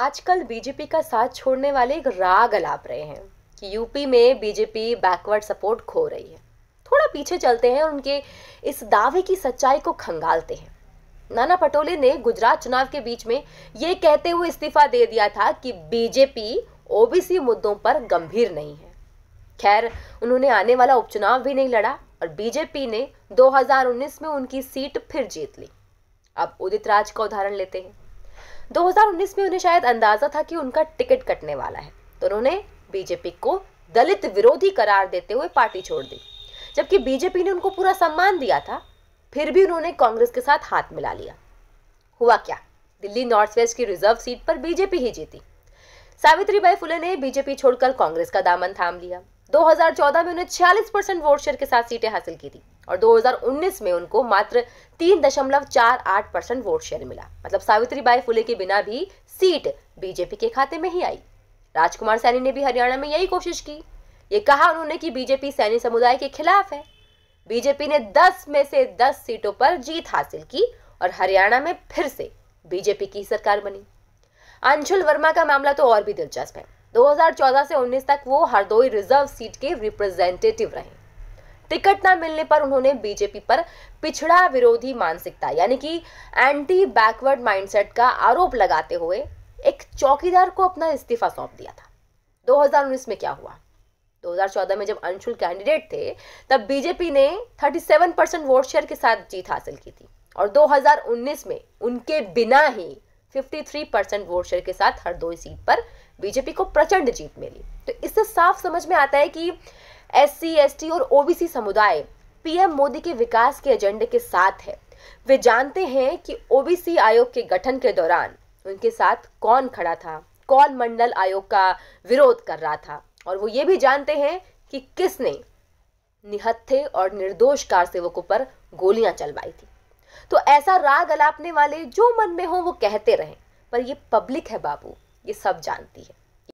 आजकल बीजेपी का साथ छोड़ने वाले एक राग अलाप रहे हैं कि यूपी में बीजेपी बैकवर्ड सपोर्ट खो रही है थोड़ा पीछे चलते हैं और उनके इस दावे की सच्चाई को खंगालते हैं नाना पटोले ने गुजरात चुनाव के बीच में ये कहते हुए इस्तीफा दे दिया था कि बीजेपी ओबीसी मुद्दों पर गंभीर नहीं है खैर उन्होंने आने वाला उपचुनाव भी नहीं लड़ा और बीजेपी ने 2019 में उनकी सीट फिर जीत ली अब उदित राज का उदाहरण लेते हैं 2019 में उन्हें शायद अंदाजा था कि उनका टिकट कटने वाला है तो उन्होंने बीजेपी को दलित विरोधी करार देते हुए पार्टी छोड़ दी जबकि बीजेपी ने उनको पूरा सम्मान दिया था फिर भी उन्होंने कांग्रेस के साथ हाथ मिला लिया हुआ क्या दिल्ली नॉर्थ वेस्ट की रिजर्व सीट पर बीजेपी ही जीती सावित्रीबाई फुले ने बीजेपी छोड़कर कांग्रेस का दामन थाम लिया 2014 में उन्हें 46 परसेंट वोट शेयर के साथ सीटें हासिल की थी और 2019 में उनको मात्र 3.48 परसेंट वोट शेयर मिला मतलब सावित्री बाई फुले के बिना भी सीट बीजेपी के खाते में ही आई राजकुमार सैनी ने भी हरियाणा में यही कोशिश की ये कहा उन्होंने कि बीजेपी सैनी समुदाय के खिलाफ है बीजेपी ने 10 में से 10 सीटों पर जीत हासिल की और हरियाणा में फिर से बीजेपी की सरकार बनी अंशुल वर्मा का मामला तो और भी दिलचस्प है 2014 से 19 तक वो हरदोई रिजर्व सीट के रिप्रेजेंटेटिव रहे टिकट न मिलने पर उन्होंने बीजेपी पर पिछड़ा विरोधी मानसिकता यानी कि एंटी बैकवर्ड माइंडसेट का आरोप लगाते हुए एक चौकीदार को अपना इस्तीफा सौंप दिया था 2019 में क्या हुआ 2014 में जब अंशुल कैंडिडेट थे तब बीजेपी ने 37 परसेंट वोट शेयर के साथ जीत हासिल की थी और 2019 में उनके बिना ही 53 परसेंट वोट शेयर के साथ हरदोई सीट पर बीजेपी को प्रचंड जीत मिली तो इससे साफ समझ में आता है कि एस सी और ओबीसी समुदाय पीएम मोदी के विकास के एजेंडे के साथ है वे जानते हैं कि ओबीसी आयोग के गठन के दौरान उनके साथ कौन खड़ा था कौन मंडल आयोग का विरोध कर रहा था और वो ये भी जानते हैं कि किसने निहत्थे और निर्दोष कार सेवकों पर गोलियां चलवाई थी तो ऐसा राग अलापने वाले जो मन में हो वो कहते रहे पर ये पब्लिक है बाबू ये सब जानती है